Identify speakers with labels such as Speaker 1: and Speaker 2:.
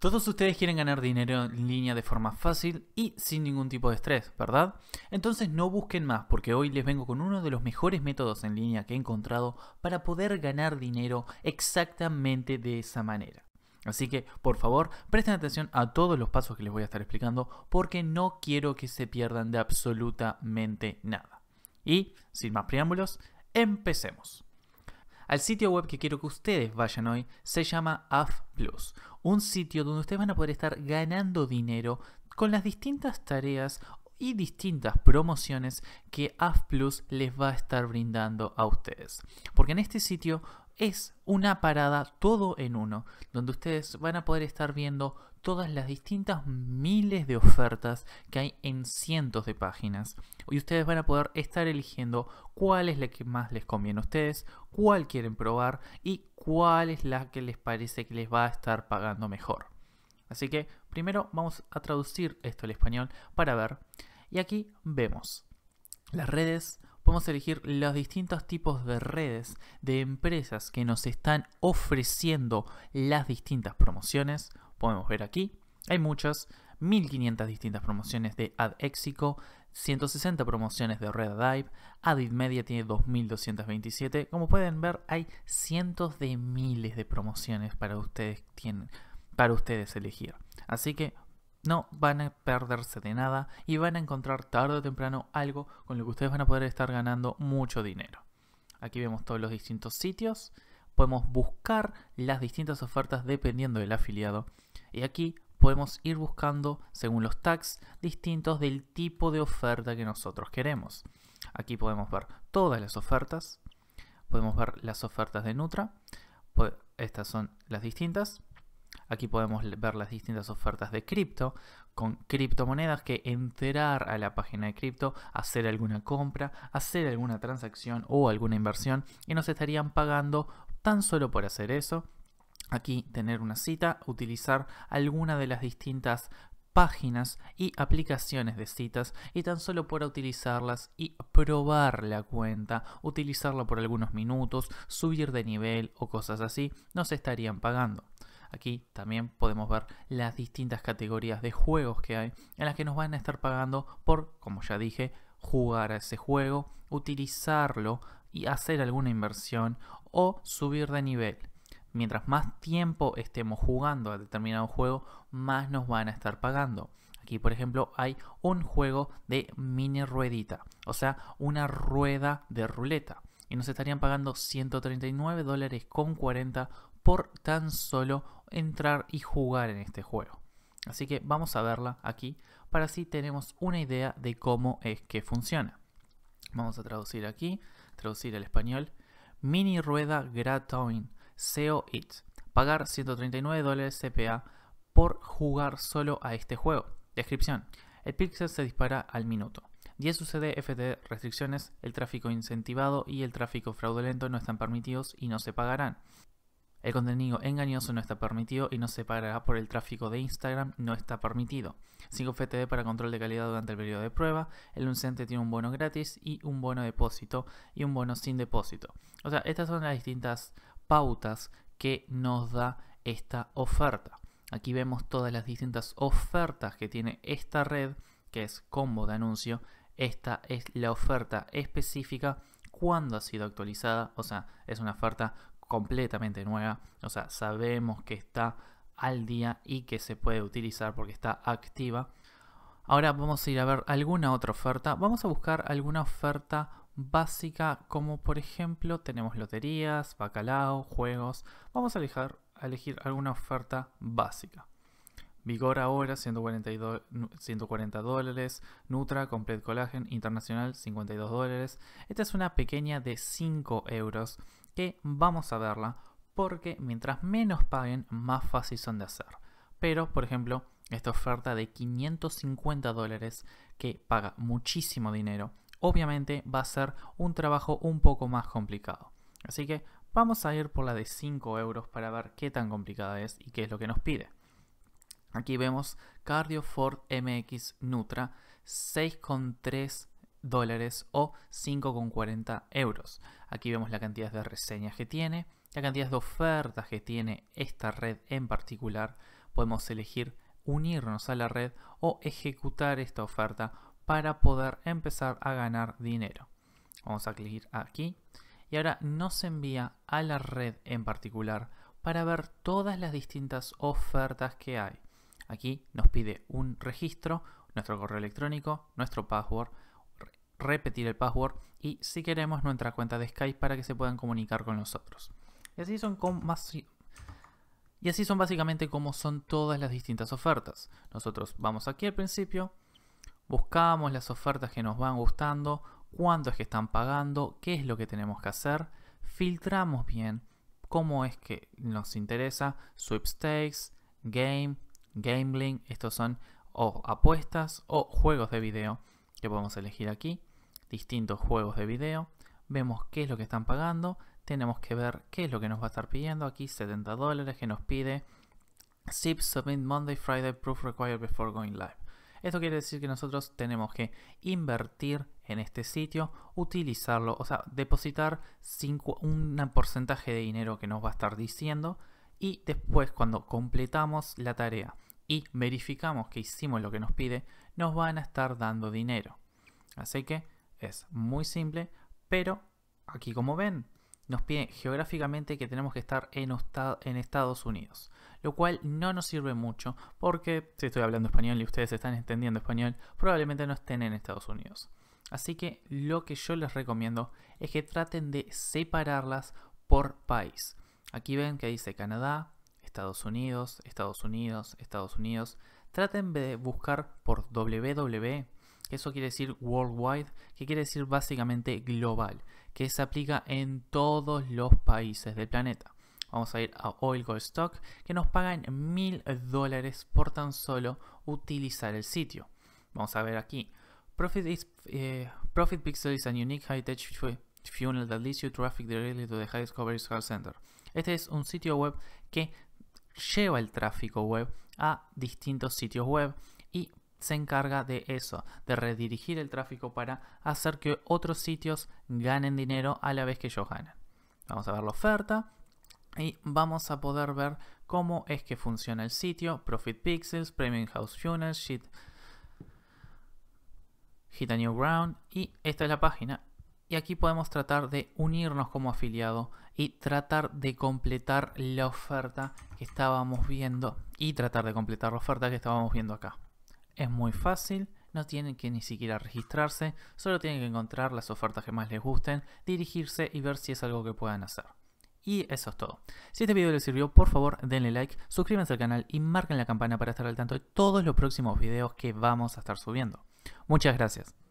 Speaker 1: Todos ustedes quieren ganar dinero en línea de forma fácil y sin ningún tipo de estrés, ¿verdad? Entonces no busquen más porque hoy les vengo con uno de los mejores métodos en línea que he encontrado para poder ganar dinero exactamente de esa manera. Así que, por favor, presten atención a todos los pasos que les voy a estar explicando porque no quiero que se pierdan de absolutamente nada. Y, sin más preámbulos, empecemos. Al sitio web que quiero que ustedes vayan hoy se llama AF Plus, un sitio donde ustedes van a poder estar ganando dinero con las distintas tareas y distintas promociones que AF Plus les va a estar brindando a ustedes. Porque en este sitio es una parada todo en uno, donde ustedes van a poder estar viendo todas las distintas miles de ofertas que hay en cientos de páginas. Y ustedes van a poder estar eligiendo cuál es la que más les conviene a ustedes, cuál quieren probar y cuál es la que les parece que les va a estar pagando mejor. Así que primero vamos a traducir esto al español para ver. Y aquí vemos las redes, podemos elegir los distintos tipos de redes de empresas que nos están ofreciendo las distintas promociones. Podemos ver aquí, hay muchas, 1500 distintas promociones de AdExico, 160 promociones de Red Dive, Adit Media tiene 2227, como pueden ver hay cientos de miles de promociones para ustedes, tienen, para ustedes elegir. Así que no van a perderse de nada y van a encontrar tarde o temprano algo con lo que ustedes van a poder estar ganando mucho dinero. Aquí vemos todos los distintos sitios, podemos buscar las distintas ofertas dependiendo del afiliado y aquí podemos ir buscando, según los tags, distintos del tipo de oferta que nosotros queremos. Aquí podemos ver todas las ofertas, podemos ver las ofertas de Nutra, pues, estas son las distintas. Aquí podemos ver las distintas ofertas de cripto, con criptomonedas que enterar a la página de cripto, hacer alguna compra, hacer alguna transacción o alguna inversión y nos estarían pagando tan solo por hacer eso aquí tener una cita, utilizar alguna de las distintas páginas y aplicaciones de citas y tan solo por utilizarlas y probar la cuenta, utilizarla por algunos minutos, subir de nivel o cosas así, nos estarían pagando. Aquí también podemos ver las distintas categorías de juegos que hay en las que nos van a estar pagando por, como ya dije, jugar a ese juego, utilizarlo y hacer alguna inversión o subir de nivel mientras más tiempo estemos jugando a determinado juego, más nos van a estar pagando. Aquí, por ejemplo, hay un juego de mini ruedita, o sea, una rueda de ruleta. Y nos estarían pagando 139 dólares con 40 por tan solo entrar y jugar en este juego. Así que vamos a verla aquí para así tenemos una idea de cómo es que funciona. Vamos a traducir aquí, traducir al español. Mini rueda Gratoin SEO It. Pagar 139 dólares CPA por jugar solo a este juego. Descripción. El pixel se dispara al minuto. 10 UCD FTD restricciones, el tráfico incentivado y el tráfico fraudulento no están permitidos y no se pagarán. El contenido engañoso no está permitido y no se pagará por el tráfico de Instagram, no está permitido. 5 FTD para control de calidad durante el periodo de prueba. El anunciante tiene un bono gratis y un bono depósito y un bono sin depósito. O sea, estas son las distintas pautas que nos da esta oferta. Aquí vemos todas las distintas ofertas que tiene esta red, que es combo de anuncio. Esta es la oferta específica cuando ha sido actualizada, o sea, es una oferta completamente nueva, o sea, sabemos que está al día y que se puede utilizar porque está activa. Ahora vamos a ir a ver alguna otra oferta. Vamos a buscar alguna oferta básica como por ejemplo tenemos loterías, bacalao, juegos. Vamos a, elegir, elegir alguna oferta básica. Vigor ahora 142, 140 dólares, Nutra Complete Collagen Internacional 52 dólares. Esta es una pequeña de 5 euros que vamos a verla porque mientras menos paguen más fácil son de hacer. Pero por ejemplo esta oferta de 550 dólares que paga muchísimo dinero obviamente va a ser un trabajo un poco más complicado. Así que vamos a ir por la de 5 euros para ver qué tan complicada es y qué es lo que nos pide. Aquí vemos Cardio Ford MX Nutra 6,3 dólares o 5,40 euros. Aquí vemos la cantidad de reseñas que tiene, la cantidad de ofertas que tiene esta red en particular. Podemos elegir unirnos a la red o ejecutar esta oferta para poder empezar a ganar dinero. Vamos a clicar aquí y ahora nos envía a la red en particular para ver todas las distintas ofertas que hay. Aquí nos pide un registro, nuestro correo electrónico, nuestro password, repetir el password y si queremos nuestra cuenta de Skype para que se puedan comunicar con nosotros. Y así son, más... y así son básicamente como son todas las distintas ofertas. Nosotros vamos aquí al principio, Buscamos las ofertas que nos van gustando, cuánto es que están pagando, qué es lo que tenemos que hacer. Filtramos bien cómo es que nos interesa sweepstakes, game, gambling. Estos son o apuestas o juegos de video que podemos elegir aquí. Distintos juegos de video. Vemos qué es lo que están pagando. Tenemos que ver qué es lo que nos va a estar pidiendo. Aquí 70 dólares que nos pide. SIP Submit Monday, Friday, Proof Required Before Going Live. Esto quiere decir que nosotros tenemos que invertir en este sitio, utilizarlo, o sea, depositar un porcentaje de dinero que nos va a estar diciendo y después cuando completamos la tarea y verificamos que hicimos lo que nos pide, nos van a estar dando dinero. Así que es muy simple, pero aquí como ven, nos pide geográficamente que tenemos que estar en, Estados Unidos, lo cual no nos sirve mucho porque si estoy hablando español y ustedes están entendiendo español, probablemente no estén en Estados Unidos. Así que lo que yo les recomiendo es que traten de separarlas por país. Aquí ven que dice Canadá, Estados Unidos, Estados Unidos, Estados Unidos. Traten de buscar por www que eso quiere decir worldwide, que quiere decir básicamente global, que se aplica en todos los países del planeta. Vamos a ir a Oil Stock, que nos pagan mil dólares por tan solo utilizar el sitio. Vamos a ver aquí. Profit, eh, Pixel is a unique high-tech funnel that leads you traffic directly to the High Discovery call center. Este es un sitio web que lleva el tráfico web a distintos sitios web y se encarga de eso, de redirigir el tráfico para hacer que otros sitios ganen dinero a la vez que ellos ganan. Vamos a ver la oferta y vamos a poder ver cómo es que funciona el sitio, Profit Pixels, Premium House Funeral, Sheet, Hit a New Ground y esta es la página. Y aquí podemos tratar de unirnos como afiliado y tratar de completar la oferta que estábamos viendo y tratar de completar la oferta que estábamos viendo acá. Es muy fácil, no tienen que ni siquiera registrarse, solo tienen que encontrar las ofertas que más les gusten, dirigirse y ver si es algo que puedan hacer. Y eso es todo. Si este video les sirvió, por favor denle like, suscríbanse al canal y marquen la campana para estar al tanto de todos los próximos videos que vamos a estar subiendo. Muchas gracias.